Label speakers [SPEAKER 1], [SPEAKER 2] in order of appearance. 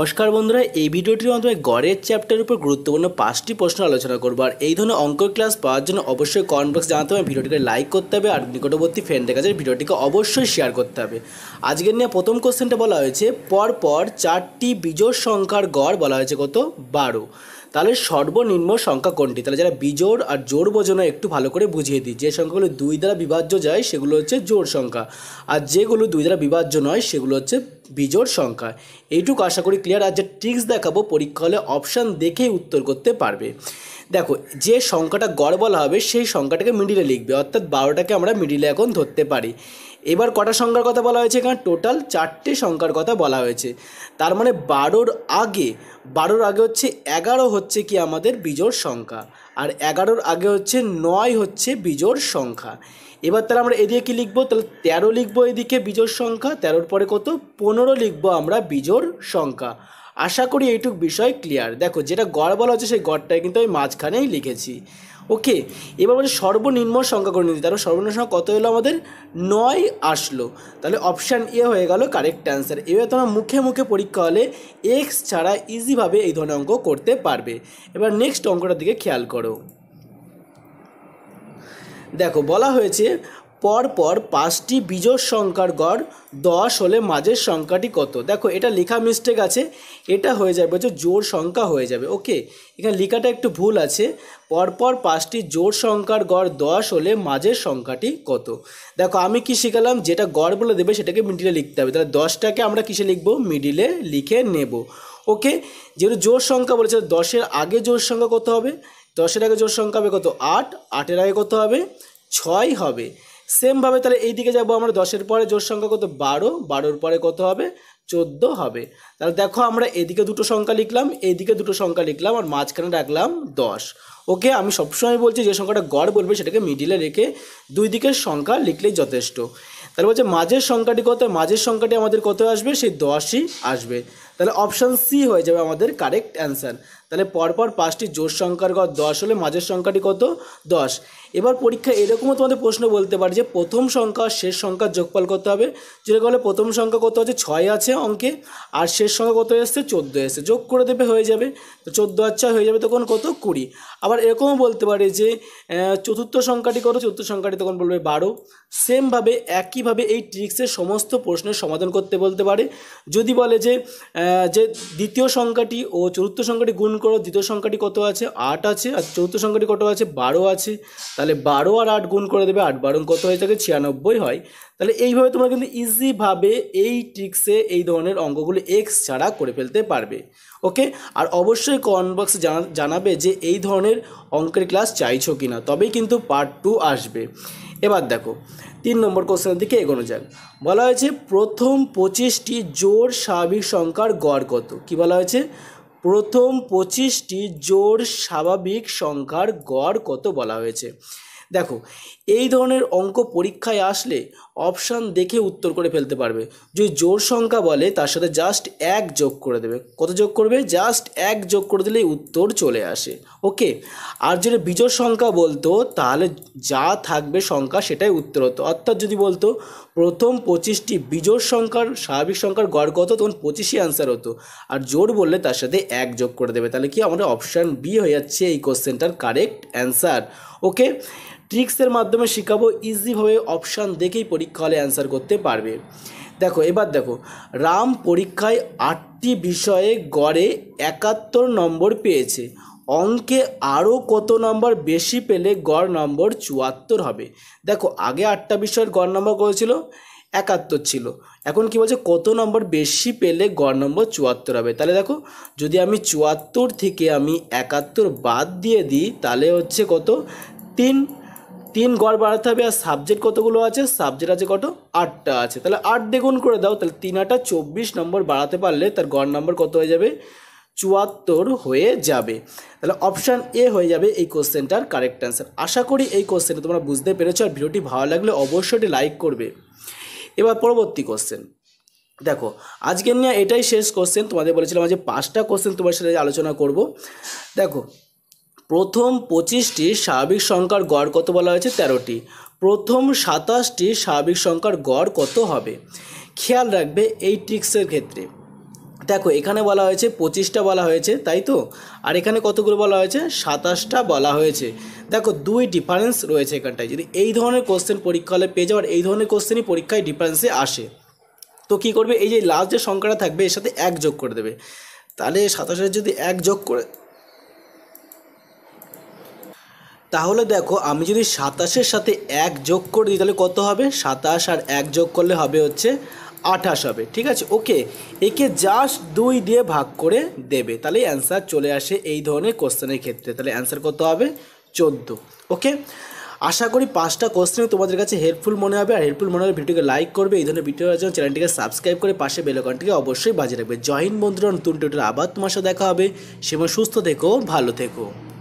[SPEAKER 1] নমস্কার বন্ধুরা এই ভিডিওটির মাধ্যমে গড়ের চ্যাপ্টার উপর গুরুত্বপূর্ণ পাঁচটি প্রশ্ন আলোচনা করবো আর এই ধরনের অঙ্ক ক্লাস পাওয়ার জন্য অবশ্যই কমেন্ট বক্স জানাতে হবে ভিডিওটিকে লাইক করতে হবে আর নিকটবর্তী ফ্রেন্ডের কাছে ভিডিওটিকে অবশ্যই শেয়ার করতে হবে আজকের নিয়ে প্রথম কোশ্চেনটা বলা হয়েছে পরপর চারটি বিজোর সংখ্যার গড় বলা হয়েছে কত বারো তাহলে সর্বনিম্ন সংখ্যা কোনটি তাহলে যারা বিজোড় আর জোর বোঝানো একটু ভালো করে বুঝিয়ে দিই যে সংখ্যাগুলো দুই দ্বারা বিভাজ্য যায় সেগুলো হচ্ছে জোড় সংখ্যা আর যেগুলো দুই দ্বারা বিভাজ্য নয় সেগুলো হচ্ছে বিজোড় সংখ্যা এইটুকু আশা করি ক্লিয়ার আর যে ট্রিক্স দেখাবো পরীক্ষা হলে অপশান দেখেই উত্তর করতে পারবে দেখো যে সংখ্যাটা গড় বলা হবে সেই সংখ্যাটাকে মিডিলে লিখবে অর্থাৎ বারোটাকে আমরা মিডিলে এখন ধরতে পারি এবার কটা সংখ্যার কথা বলা হয়েছে এখানে টোটাল চারটে সংখ্যার কথা বলা হয়েছে তার মানে বারোর আগে বারোর আগে হচ্ছে এগারো হচ্ছে কি আমাদের বিজোড় সংখ্যা আর এগারোর আগে হচ্ছে নয় হচ্ছে বিজোড় সংখ্যা এবার তাহলে আমরা এদিকে কী লিখবো তাহলে তেরো লিখবো এদিকে বিজোড় সংখ্যা তেরোর পরে কত পনেরো লিখবো আমরা বিজোড় সংখ্যা আশা করি এইটুক বিষয় ক্লিয়ার দেখো যেটা গড় বলা হচ্ছে সেই গড়টাই কিন্তু আমি মাঝখানেই লিখেছি ওকে এবার বলছে সর্বনিম্ন সংখ্যা করে নিতে তাহলে সর্বনিম্ন সংখ্যা কত হলো আমাদের নয় আসলো তাহলে অপশান এ হয়ে গেল কারেক্ট অ্যান্সার এবার তোমার মুখে মুখে পরীক্ষা হলে এক্স ছাড়া ইজিভাবে এই ধরনের অঙ্ক করতে পারবে এবার নেক্সট অঙ্কটার দিকে খেয়াল করো দেখো বলা হয়েছে পরপর পাঁচটি বিজোর সংখ্যার গড় দশ হলে মাঝের সংখ্যাটি কত দেখো এটা লেখা মিস্টেক আছে এটা হয়ে যাবে হচ্ছে জোর সংখ্যা হয়ে যাবে ওকে এখানে লেখাটা একটু ভুল আছে পরপর পাঁচটি জোর সংখ্যার গড় দশ হলে মাঝের সংখ্যাটি কত দেখো আমি কী শেখালাম যেটা গড় বলে দেবে সেটাকে মিডিলে লিখতে হবে তাহলে দশটাকে আমরা কিসে লিখবো মিডিলে লিখে নেব ওকে যেহেতু জোর সংখ্যা বলেছে দশের আগে জোর সংখ্যা কত হবে দশের আগে জোর সংখ্যা হবে কত আট আটের আগে কত হবে ছয় হবে সেমভাবে তাহলে এই দিকে যাবো আমরা দশের পরে জোর সংখ্যা কত বারো বারোর পরে কত হবে চোদ্দ হবে তাহলে দেখো আমরা এদিকে দুটো সংখ্যা লিখলাম এদিকে দুটো সংখ্যা লিখলাম আর মাঝখানে রাখলাম দশ ওকে আমি সবসময় বলছি যে সংখ্যাটা গড় বলবে সেটাকে মিডিলে রেখে দুই দিকের সংখ্যা লিখলেই যথেষ্ট তাহলে বলছে মাঝের সংখ্যাটি কত মাঝের সংখ্যাটি আমাদের কত আসবে সেই দশই আসবে তাহলে অপশান সি হয়ে যাবে আমাদের কারেক্ট অ্যান্সার তাহলে পরপর পাঁচটি জোর সংখ্যার গড় দশ হলে মাঝের সংখ্যাটি কত দশ এবার পরীক্ষা এরকমও তোমাদের প্রশ্ন বলতে পারে যে প্রথম সংখ্যা শেষ সংখ্যার যোগফল করতে হবে যেটা বলে প্রথম সংখ্যা কত আছে ছয় আছে অঙ্কে আর শেষ সংখ্যা কত এসছে চোদ্দো এসছে যোগ করে দেবে হয়ে যাবে তো চোদ্দো আর ছয় হয়ে যাবে তখন কত কুড়ি আবার এরকমও বলতে পারে যে চতুর্থ সংখ্যাটি কত চতুর্থ সংখ্যাটি তখন বলবে বারো সেমভাবে একইভাবে এই ট্রিক্সের সমস্ত প্রশ্নের সমাধান করতে বলতে পারে যদি বলে যে যে দ্বিতীয় সংখ্যাটি ও চতুর্থ সংখ্যাটি গুণ করো দ্বিতীয় সংখ্যাটি কত আছে আট আছে আর চতুর্থ সংখ্যাটি কত আছে বারো আছে তাহলে বারো আর আট গুণ করে দেবে আট বারণ কত হয়ে থাকে ছিয়ানব্বই হয় তাহলে এইভাবে তোমরা কিন্তু ইজিভাবে এই ট্রিক্সে এই ধরনের অঙ্কগুলো এক্স ছাড়া করে ফেলতে পারবে ওকে আর অবশ্যই কমেন্ট বক্সে জানাবে যে এই ধরনের অঙ্কের ক্লাস চাইছো কি না তবেই কিন্তু পার্ট টু আসবে এবার দেখো তিন নম্বর কোশ্চেনের দিকে এগোনো যাক বলা হয়েছে প্রথম পঁচিশটি জোর স্বাভাবিক সংখ্যার গড় কত কি বলা হয়েছে প্রথম পঁচিশটি জোড় স্বাভাবিক সংখ্যার গড় কত বলা হয়েছে দেখো এই ধরনের অঙ্ক পরীক্ষায় আসলে অপশান দেখে উত্তর করে ফেলতে পারবে যদি জোর সংখ্যা বলে তার সাথে জাস্ট এক যোগ করে দেবে কত যোগ করবে জাস্ট এক যোগ করে দিলেই উত্তর চলে আসে ওকে আর যদি বিজোর সংখ্যা বলতো তাহলে যা থাকবে সংখ্যা সেটাই উত্তর হতো অর্থাৎ যদি বলতো প্রথম পঁচিশটি বিজোর সংখ্যার স্বাভাবিক সংখ্যার গড় কত তখন পঁচিশই অ্যান্সার হতো আর জোর বললে তার সাথে এক যোগ করে দেবে তাহলে কি আমাদের অপশান বি হয়ে যাচ্ছে এই কোশ্চেনটার কারেক্ট অ্যান্সার ওকে ট্রিক্সের মাধ্যমে শেখাবো ইজিভাবে অপশান দেখেই পরীক্ষা হলে অ্যান্সার করতে পারবে দেখো এবার দেখো রাম পরীক্ষায় আটটি বিষয়ে গড়ে একাত্তর নম্বর পেয়েছে অঙ্কে আরও কত নম্বর বেশি পেলে গড় নম্বর চুয়াত্তর হবে দেখো আগে আটটা বিষয়ের গড় নম্বর করেছিল একাত্তর ছিল এখন কি বলছে কত নম্বর বেশি পেলে গড় নম্বর চুয়াত্তর হবে তাহলে দেখো যদি আমি চুয়াত্তর থেকে আমি একাত্তর বাদ দিয়ে দিই তাহলে হচ্ছে কত তিন তিন গড় বাড়াতে হবে আর সাবজেক্ট কতগুলো আছে সাবজেক্ট আছে কত আটটা আছে তাহলে আট দ্বিগুণ করে দাও তাহলে তিন আটা চব্বিশ নম্বর বাড়াতে পারলে তার গড় নম্বর কত হয়ে যাবে চুয়াত্তর হয়ে যাবে তাহলে অপশান এ হয়ে যাবে এই কোশ্চেনটার কারেক্ট অ্যান্সার আশা করি এই কোশ্চেনটা তোমরা বুঝতে পেরেছো আর ভিডিওটি ভালো লাগলে অবশ্যই লাইক করবে এবার পরবর্তী কোশ্চেন দেখো আজকে নিয়ে এটাই শেষ কোশ্চেন তোমাদের বলেছিলাম যে পাঁচটা কোশ্চেন তোমার সাথে আলোচনা করব দেখো প্রথম পঁচিশটি স্বাভাবিক সংখ্যার গড় কত বলা হয়েছে তেরোটি প্রথম সাতাশটি স্বাভাবিক সংখ্যার গড় কত হবে খেয়াল রাখবে এই ট্রিক্সের ক্ষেত্রে দেখো এখানে বলা হয়েছে পঁচিশটা বলা হয়েছে তাই তো আর এখানে কতগুলো বলা হয়েছে সাতাশটা বলা হয়েছে দেখো দুই ডিফারেন্স রয়েছে এখানটায় যদি এই ধরনের কোশ্চেন পরীক্ষা হলে পেয়ে যাওয়ার এই ধরনের কোশ্চেনই পরীক্ষায় ডিফারেন্সে আসে তো কি করবে এই যে লাস্ট যে সংখ্যাটা থাকবে এর সাথে এক যোগ করে দেবে তাহলে সাতাশের যদি এক যোগ করে তাহলে দেখো আমি যদি সাতাশের সাথে এক যোগ করে দিই তাহলে কত হবে সাতাশ আর এক যোগ করলে হবে হচ্ছে আঠাশ হবে ঠিক আছে ওকে একে জাস্ট দুই দিয়ে ভাগ করে দেবে তাহলে অ্যান্সার চলে আসে এই ধরনের কোশ্চেনের ক্ষেত্রে তাহলে অ্যান্সার কত হবে চোদ্দ ওকে আশা করি পাঁচটা কোশ্চেন তোমাদের কাছে হেল্পফুল মনে হবে আর হেল্পফুল মনে হবে ভিডিওকে লাইক করবে এই ধরনের ভিডিওর জন্য চ্যানেলটিকে সাবস্ক্রাইব করে পাশে বেলকনটিকে অবশ্যই বাজে রাখবে জয়েন বন্ধুরা নতুন টোটাল আবার তোমার সাথে দেখা হবে সেবার সুস্থ থেকো ভালো থেকো